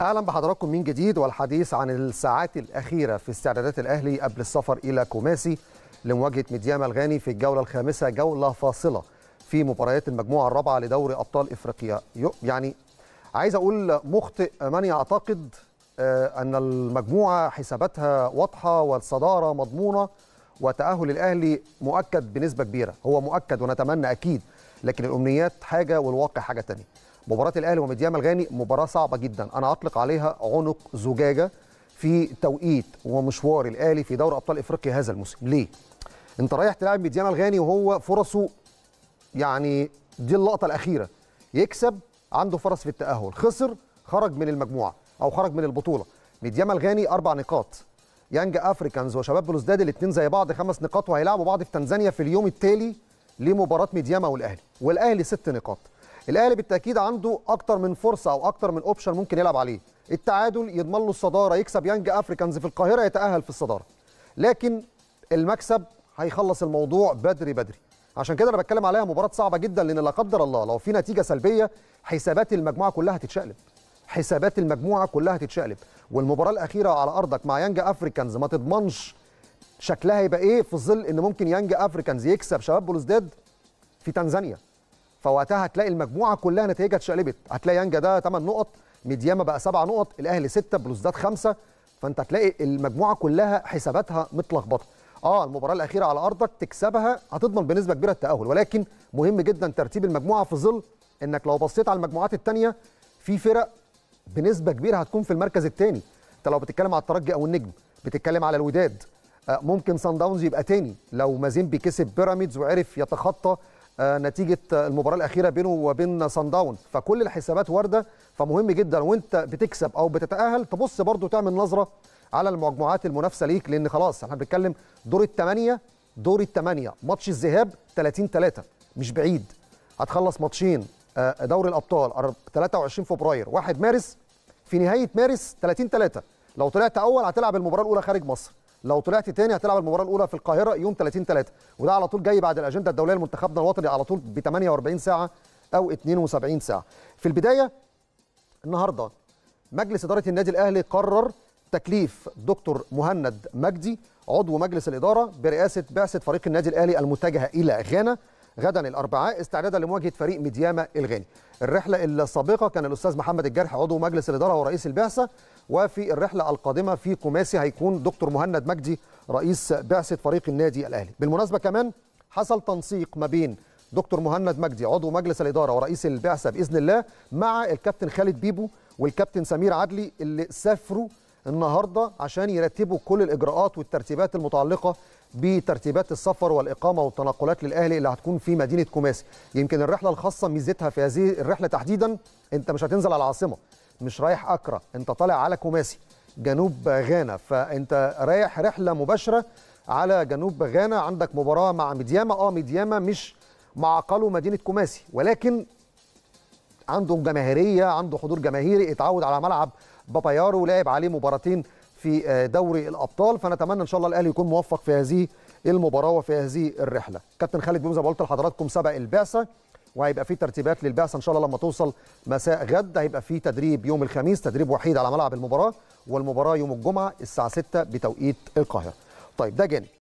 اهلا بحضراتكم من جديد والحديث عن الساعات الاخيره في استعدادات الاهلي قبل السفر الى كوماسي لمواجهه ميديام الغاني في الجوله الخامسه جوله فاصله في مباريات المجموعه الرابعه لدوري ابطال افريقيا يعني عايز اقول مخطئ من يعتقد آه، ان المجموعه حساباتها واضحه والصداره مضمونه وتاهل الاهلي مؤكد بنسبه كبيره هو مؤكد ونتمنى اكيد لكن الامنيات حاجه والواقع حاجه ثانيه مباراه الاهلي ومديام الغاني مباراه صعبه جدا انا اطلق عليها عنق زجاجه في توقيت ومشوار الاهلي في دوري ابطال افريقيا هذا الموسم ليه انت رايح تلاعب مديام الغاني وهو فرصه يعني دي اللقطه الاخيره يكسب عنده فرص في التاهل خسر خرج من المجموعه او خرج من البطوله مديام الغاني اربع نقاط يانج افريكانز وشباب بلوزداد الاثنين زي بعض خمس نقاط وهيلعبوا بعض في تنزانيا في اليوم التالي لمباراه ميدياما والاهلي والاهلي ست نقاط الاهلي بالتاكيد عنده اكتر من فرصه او اكتر من اوبشن ممكن يلعب عليه التعادل يضمن له الصداره يكسب يانج افريكانز في القاهره يتاهل في الصداره لكن المكسب هيخلص الموضوع بدري بدري عشان كده انا بتكلم عليها مباراه صعبه جدا لان لا قدر الله لو في نتيجه سلبيه حسابات المجموعه كلها هتتشقلب حسابات المجموعه كلها هتتشقلب والمباراه الاخيره على ارضك مع يانج افريكانز ما تضمنش شكلها يبقى ايه في ظل ان ممكن يانج افريكانز يكسب شباب بلوزداد في تنزانيا فوقتها هتلاقي المجموعه كلها نتائجها اتشقلبت هتلاقي يانجا ده 8 نقط ميدياما بقى 7 نقط الاهلي 6 بلوزداد 5 فانت هتلاقي المجموعه كلها حساباتها متلخبطه اه المباراه الاخيره على ارضك تكسبها هتضمن بنسبه كبيره التاهل ولكن مهم جدا ترتيب المجموعه في ظل انك لو بصيت على المجموعات الثانيه في فرق بنسبه كبيره هتكون في المركز الثاني انت لو بتتكلم على الترجي او النجم بتتكلم على الوداد آه، ممكن سان داونز يبقى تاني لو مازيمبي كسب بيراميدز وعرف يتخطى آه، نتيجه المباراه الاخيره بينه وبين سان داون فكل الحسابات وارده فمهم جدا وانت بتكسب او بتتاهل تبص برضو تعمل نظره على المجموعات المنافسه ليك لان خلاص احنا بنتكلم دور الثمانيه دور الثمانيه ماتش الذهاب 30 3 مش بعيد هتخلص ماتشين آه، دوري الابطال 23 فبراير 1 مارس في نهايه مارس 30 3 لو طلعت اول هتلعب المباراه الاولى خارج مصر لو طلعت تاني هتلعب المباراه الاولى في القاهره يوم 30 3 وده على طول جاي بعد الاجنده الدوليه لمنتخبنا الوطني على طول ب 48 ساعه او 72 ساعه في البدايه النهارده مجلس اداره النادي الاهلي قرر تكليف دكتور مهند مجدي عضو مجلس الاداره برئاسه بعثه فريق النادي الاهلي المتجهه الى غانا غدا الاربعاء استعدادا لمواجهه فريق ميدياما الغاني. الرحله السابقه كان الاستاذ محمد الجرح عضو مجلس الاداره ورئيس البعثه وفي الرحله القادمه في قماسي هيكون دكتور مهند مجدي رئيس بعثه فريق النادي الاهلي. بالمناسبه كمان حصل تنسيق ما بين دكتور مهند مجدي عضو مجلس الاداره ورئيس البعثه باذن الله مع الكابتن خالد بيبو والكابتن سمير عدلي اللي سافروا النهارده عشان يرتبوا كل الاجراءات والترتيبات المتعلقه بترتيبات السفر والاقامه والتنقلات للاهلي اللي هتكون في مدينه كوماسي يمكن الرحله الخاصه ميزتها في هذه الرحله تحديدا انت مش هتنزل على العاصمه مش رايح اكرا انت طالع على كوماسي جنوب غانا فانت رايح رحله مباشره على جنوب غانا عندك مباراه مع ميدياما اه ميدياما مش معقله مدينه كوماسي ولكن عنده جماهيريه عنده حضور جماهيري اتعود على ملعب بابايارو لعب عليه مباراتين في آه، دوري الابطال فنتمنى ان شاء الله الاهلي يكون موفق في هذه المباراه وفي هذه الرحله كابتن خالد بومزه قلت لحضراتكم سبق البعثه وهيبقى في ترتيبات للبعثه ان شاء الله لما توصل مساء غد هيبقى في تدريب يوم الخميس تدريب وحيد على ملعب المباراه والمباراه يوم الجمعه الساعه 6 بتوقيت القاهره طيب ده جانب